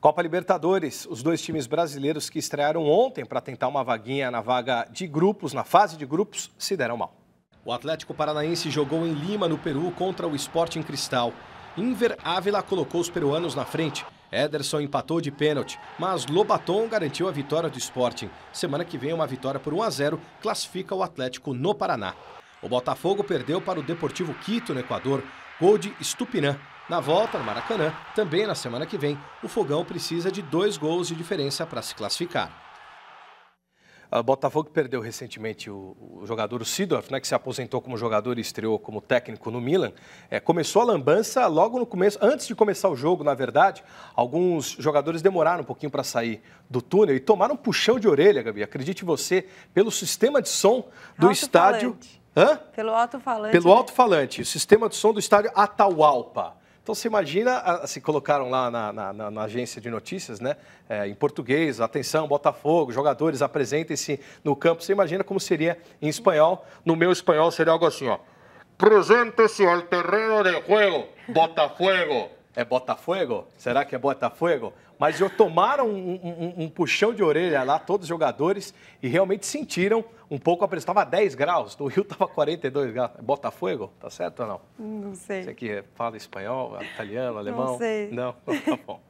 Copa Libertadores, os dois times brasileiros que estrearam ontem para tentar uma vaguinha na vaga de grupos, na fase de grupos, se deram mal. O Atlético Paranaense jogou em Lima, no Peru, contra o Sporting Cristal. Inver Ávila colocou os peruanos na frente. Ederson empatou de pênalti, mas Lobaton garantiu a vitória do Sporting. Semana que vem, uma vitória por 1 a 0 classifica o Atlético no Paraná. O Botafogo perdeu para o Deportivo Quito, no Equador. Gol de Estupinã. Na volta, no Maracanã, também na semana que vem, o Fogão precisa de dois gols de diferença para se classificar. O ah, Botafogo perdeu recentemente o, o jogador o Sidorf, né, que se aposentou como jogador e estreou como técnico no Milan. É, começou a lambança logo no começo, antes de começar o jogo, na verdade. Alguns jogadores demoraram um pouquinho para sair do túnel e tomaram um puxão de orelha, Gabi. Acredite você, pelo sistema de som do Alto estádio. Falante. Hã? Pelo alto-falante. Pelo né? alto-falante, o sistema de som do estádio Atahualpa. Então você imagina, se assim, colocaram lá na, na, na, na agência de notícias, né? É, em português, atenção, Botafogo, jogadores, apresentem-se no campo. Você imagina como seria em espanhol. No meu espanhol seria algo assim, ó. Presente-se ao terreno de juego, Botafogo. É Botafogo? Será que é Botafogo? Mas eu tomaram um, um, um, puxão de orelha lá, todos os jogadores, e realmente sentiram um pouco a pressão. Estava 10 graus, no Rio estava 42 graus. É Botafogo? Tá certo ou não? Hum, não sei. Você que fala espanhol, italiano, alemão? Não sei. Não, tá bom.